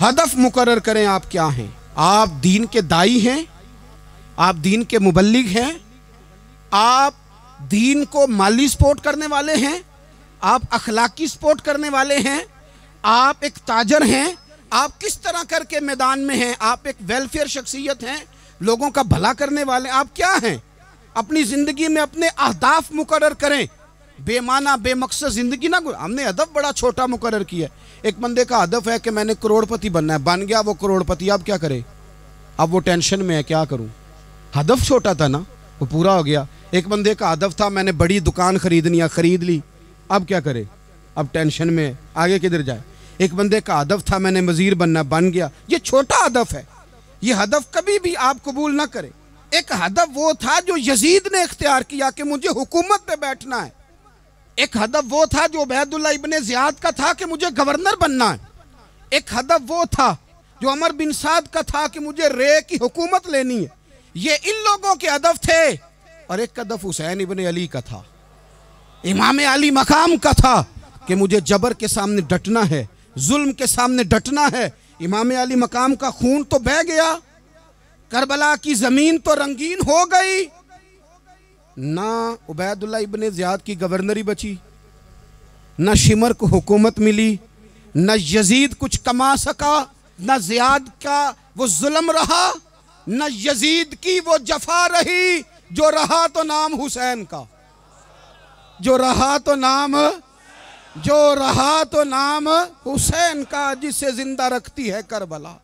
हदफ मुकर करें आप क्या हैं आप दीन के दाई हैं आप दीन के मुबलिक हैं आप दीन को माली सपोर्ट करने वाले हैं आप अखलाकी सपोर्ट करने वाले हैं आप एक ताजर हैं आप किस तरह करके मैदान में हैं आप एक वेलफेयर शख्सियत हैं लोगों का भला करने वाले आप क्या हैं अपनी ज़िंदगी में अपने अहदाफ मुकर करें बेमाना बेमकसद ज़िंदगी ना हमने अदब बड़ा छोटा मुकर किया एक बंदे का अदब है कि मैंने करोड़पति बनना है बन गया वो करोड़पति अब क्या करे अब वो टेंशन में है क्या करूँ हदफ छोटा था ना वो पूरा हो गया एक बंदे का हदफ था मैंने बड़ी दुकान खरीदनी है ख़रीद ली अब क्या करे अब टेंशन में आगे किधर जाए एक बंदे का हदफ था मैंने मज़ीर बनना बन गया ये छोटा हदफ है ये हदफ कभी भी आप कबूल ना करें एक हदफ वो था जो यजीद ने इख्तियार किया कि मुझे हुकूमत पे बैठना है एक हदब वो था जो बैदुल्ला इबन जियाद का था कि मुझे गवर्नर बनना है एक हदब वो था जो अमर बिन साद का था कि मुझे रे की हुकूमत लेनी है ये इन लोगों के अदब थे और एक अदफ हुसैन इबन अली का था इमाम अली मकाम का था कि मुझे जबर के सामने डटना है जुल्म के सामने डटना है इमाम अली मकाम का खून तो बह गया करबला की ज़मीन तो रंगीन हो गई ना उबैदुल्ला इबन ज्याद की गवर्नरी बची ना शिमर को हुकूमत मिली ना यजीद कुछ कमा सका ना ज़ियाद का वो जुल्म रहा ना यजीद की वो जफा रही जो रहा तो नाम हुसैन का जो रहा तो नाम जो रहा तो नाम हुसैन का जिसे जिंदा रखती है करबला